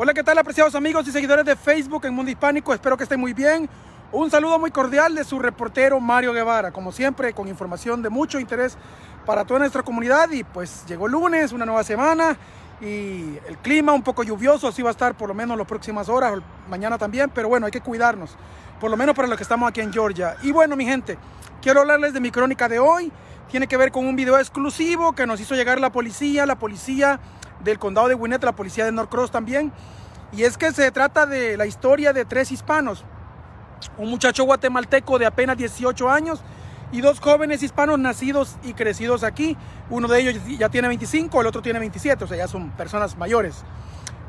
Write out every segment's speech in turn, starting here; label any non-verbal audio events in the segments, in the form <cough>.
Hola, ¿qué tal apreciados amigos y seguidores de Facebook en Mundo Hispánico? Espero que estén muy bien. Un saludo muy cordial de su reportero Mario Guevara, como siempre, con información de mucho interés para toda nuestra comunidad. Y pues llegó lunes, una nueva semana, y el clima un poco lluvioso, así va a estar por lo menos las próximas horas, mañana también, pero bueno, hay que cuidarnos, por lo menos para los que estamos aquí en Georgia. Y bueno, mi gente, quiero hablarles de mi crónica de hoy, tiene que ver con un video exclusivo que nos hizo llegar la policía, la policía del condado de Winnet, la policía de north Norcross también, y es que se trata de la historia de tres hispanos, un muchacho guatemalteco de apenas 18 años, y dos jóvenes hispanos nacidos y crecidos aquí. Uno de ellos ya tiene 25, el otro tiene 27, o sea, ya son personas mayores.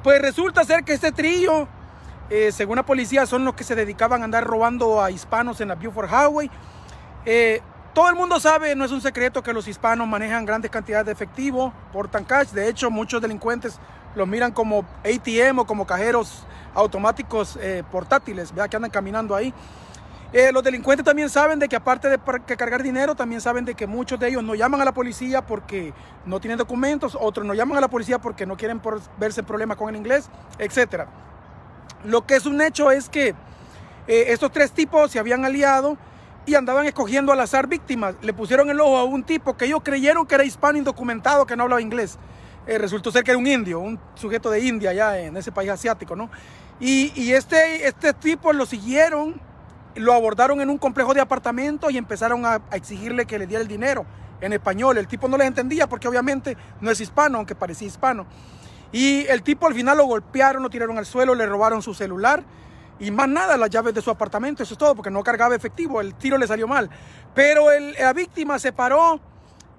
Pues resulta ser que este trío, eh, según la policía, son los que se dedicaban a andar robando a hispanos en la Beaufort Highway. Eh, todo el mundo sabe, no es un secreto que los hispanos manejan grandes cantidades de efectivo, portan cash. De hecho, muchos delincuentes los miran como ATM o como cajeros automáticos eh, portátiles, vea que andan caminando ahí. Eh, los delincuentes también saben de que aparte de cargar dinero, también saben de que muchos de ellos no llaman a la policía porque no tienen documentos, otros no llaman a la policía porque no quieren verse problemas con el inglés, etc. Lo que es un hecho es que eh, estos tres tipos se habían aliado y andaban escogiendo al azar víctimas. Le pusieron el ojo a un tipo que ellos creyeron que era hispano indocumentado, que no hablaba inglés. Eh, resultó ser que era un indio, un sujeto de India allá en ese país asiático, ¿no? Y, este, este tipo lo siguieron lo abordaron en un complejo de apartamentos y empezaron a, exigirle que le diera el dinero en español. El tipo no les entendía porque obviamente no es hispano, aunque parecía hispano. Y el tipo al final lo golpearon, lo tiraron al suelo, le robaron su celular y más nada las llaves de su apartamento. Eso es todo porque no cargaba efectivo, el tiro le salió mal. Pero la víctima se paró,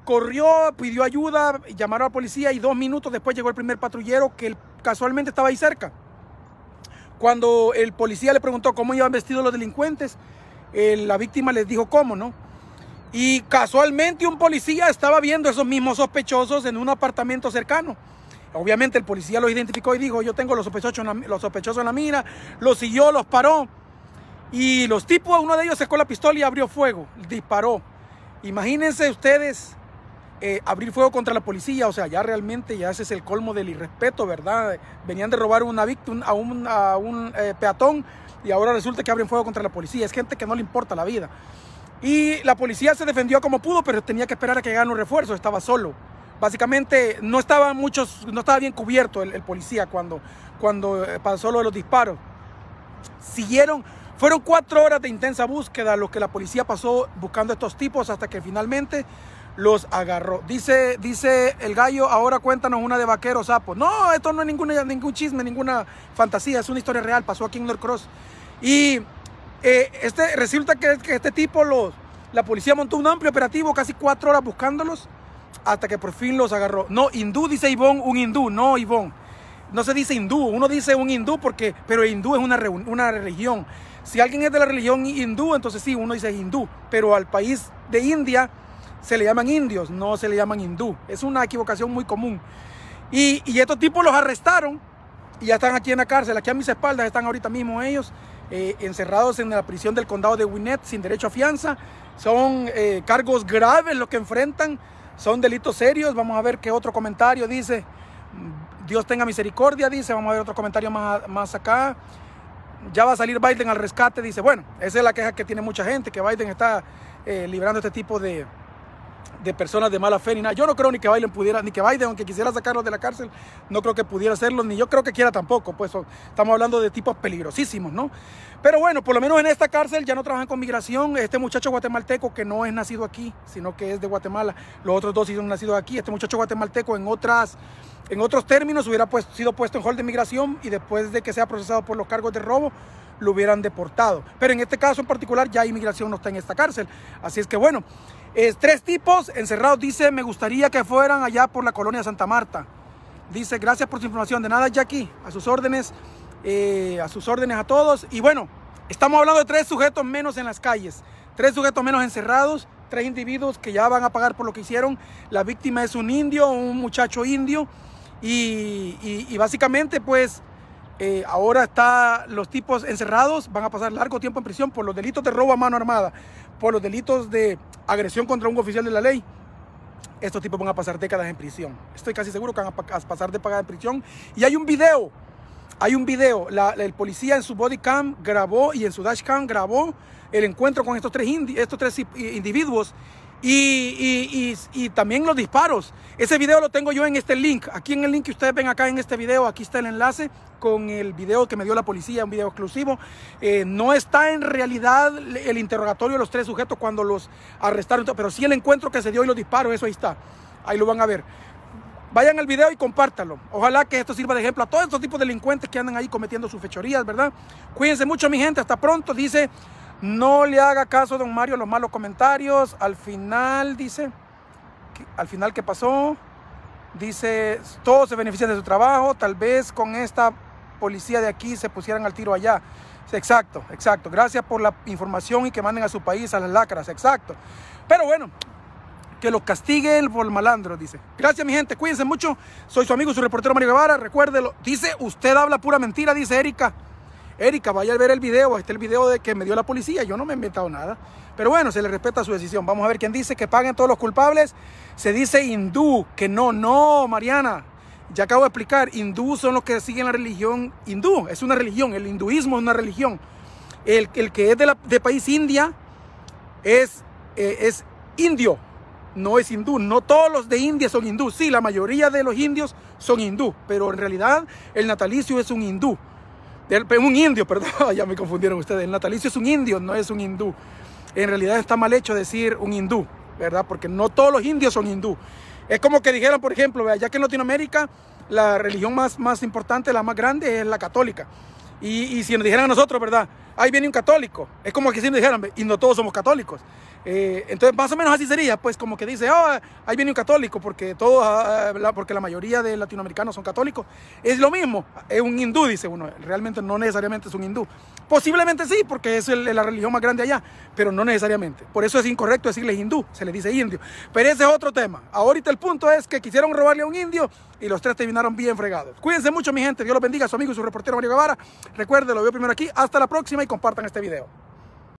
corrió, pidió ayuda, llamaron a la policía y dos minutos después llegó el primer patrullero que casualmente estaba ahí cerca. Cuando el policía le preguntó cómo iban vestidos los delincuentes, la víctima les dijo cómo, ¿no? Y casualmente un policía estaba viendo a esos mismos sospechosos en un apartamento cercano. Obviamente el policía los identificó y dijo, yo tengo los sospechosos la, los sospechosos en la mira, los siguió, los paró. Y los tipos, uno de ellos sacó la pistola y abrió fuego, disparó. Imagínense ustedes eh, abrir fuego contra la policía, o sea, ya realmente ya ese es el colmo del irrespeto, ¿verdad? Venían de robar una víctima, a un, a un eh, peatón y ahora resulta que abren fuego contra la policía. Es gente que no le importa la vida. Y la policía se defendió como pudo, pero tenía que esperar a que llegaran un refuerzo, estaba solo. Básicamente no estaba, muchos, no estaba bien cubierto el, policía cuando, cuando eh, pasó lo de los disparos. Siguieron, fueron cuatro horas de intensa búsqueda lo que la policía pasó buscando a estos tipos hasta que finalmente los agarró. Dice, dice el gallo, ahora cuéntanos una de vaqueros sapo. No, esto no es ningún chisme, ninguna fantasía, es una historia real, pasó aquí en Norcross. Y eh, este, resulta que, este tipo, los, la policía montó un amplio operativo, casi cuatro horas buscándolos, hasta que por fin los agarró. No, hindú, dice Ivón, un hindú, no Ivón. No se dice hindú, uno dice un hindú porque, pero hindú es una, una religión. Si alguien es de la religión hindú, entonces sí, uno dice hindú, pero al país de India se le llaman indios, no se le llaman hindú. Es una equivocación muy común. Y, estos tipos los arrestaron y ya están aquí en la cárcel. Aquí a mis espaldas están ahorita mismo ellos, eh, encerrados en la prisión del condado de Winnet sin derecho a fianza. Son eh, cargos graves los que enfrentan, son delitos serios. Vamos a ver qué otro comentario dice. Dios tenga misericordia, dice. Vamos a ver otro comentario más, acá ya va a salir Biden al rescate, dice, bueno, esa es la queja que tiene mucha gente, que Biden está eh, librando este tipo de, de personas de mala fe ni nada. Yo no creo ni que Biden pudiera, ni que Biden, aunque quisiera sacarlos de la cárcel, no creo que pudiera hacerlo, ni yo creo que quiera tampoco. Pues estamos hablando de tipos peligrosísimos, ¿no? Pero bueno, por lo menos en esta cárcel ya no trabajan con migración. Este muchacho guatemalteco que no es nacido aquí, sino que es de Guatemala. Los otros dos sí son nacidos aquí. Este muchacho guatemalteco en otras... En otros términos, hubiera pues, sido puesto en hall de migración y después de que sea procesado por los cargos de robo, lo hubieran deportado. Pero en este caso en particular ya inmigración no está en esta cárcel. Así es que bueno, tres tipos encerrados. Dice, me gustaría que fueran allá por la colonia Santa Marta. Dice, gracias por su información. De nada, Jackie. A sus órdenes, eh, a sus órdenes a todos. Y bueno, estamos hablando de tres sujetos menos en las calles. Tres sujetos menos encerrados. Tres individuos que ya van a pagar por lo que hicieron. La víctima es un indio, un muchacho indio. y básicamente pues eh, ahora están los tipos encerrados, van a pasar largo tiempo en prisión por los delitos de robo a mano armada, por los delitos de agresión contra un oficial de la ley. Estos tipos van a pasar décadas en prisión. Estoy casi seguro que van a pasar de pagar en prisión. Y hay un video, hay un video. el policía en su body cam grabó y en su dash cam grabó el encuentro con estos tres, estos tres individuos y, también los disparos. Ese video lo tengo yo en este link. Aquí en el link que ustedes ven acá en este video, aquí está el enlace con el video que me dio la policía, un video exclusivo. Eh, no está en realidad el interrogatorio de los tres sujetos cuando los arrestaron, pero sí el encuentro que se dio y los disparos, eso ahí está. Ahí lo van a ver. Vayan al video y compártalo. Ojalá que esto sirva de ejemplo a todos estos tipos de delincuentes que andan ahí cometiendo sus fechorías, ¿verdad? Cuídense mucho, mi gente. Hasta pronto. Dice no le haga caso, don Mario, los malos comentarios. Al final, dice, al final, ¿qué pasó? Dice, todos se benefician de su trabajo. Tal vez con esta policía de aquí se pusieran al tiro allá. Exacto, exacto. Gracias por la información y que manden a su país a las lacras. Exacto. Pero bueno, que los castiguen por el malandro, dice. Gracias, mi gente. Cuídense mucho. Soy su amigo, su reportero Mario Guevara. Recuérdelo. Dice, usted habla pura mentira, dice Erika. Erika, vaya a ver el video, este es el video de que me dio la policía, yo no me he inventado nada. Pero bueno, se le respeta su decisión. Vamos a ver quién dice que paguen todos los culpables. Se dice hindú, que no, no, Mariana. Ya acabo de explicar, hindú son los que siguen la religión hindú, es una religión, el hinduismo es una religión. El, el que es de, país India es, eh, es indio, no es hindú. No todos los de India son hindú. Sí, la mayoría de los indios son hindú, pero en realidad el natalicio es un hindú un indio, <laughs> perdón, ya me confundieron ustedes, el natalicio es un indio, no es un hindú. En realidad está mal hecho decir un hindú, ¿verdad? Porque no todos los indios son hindú. Es como que dijeran, por ejemplo, ya que en Latinoamérica la religión más, más importante, la más grande, es la católica. Y, y si nos dijeran a nosotros, ¿verdad? ahí viene un católico. Es como que si me dijeran, y no todos somos católicos. Eh, entonces, más o menos así sería, pues como que dice, oh, ahí viene un católico, porque, todos, ah, ah, la, porque la mayoría de latinoamericanos son católicos. Es lo mismo, es un hindú, dice uno. Realmente no necesariamente es un hindú. Posiblemente sí, porque es la religión más grande allá, pero no necesariamente. Por eso es incorrecto decirle hindú, se le dice indio. Pero ese es otro tema. Ahorita el punto es que quisieron robarle a un indio y los tres terminaron bien fregados. Cuídense mucho, mi gente. Dios los bendiga. Su amigo y su reportero Mario Guevara. Recuerde, lo veo primero aquí. Hasta la próxima y compartan este video.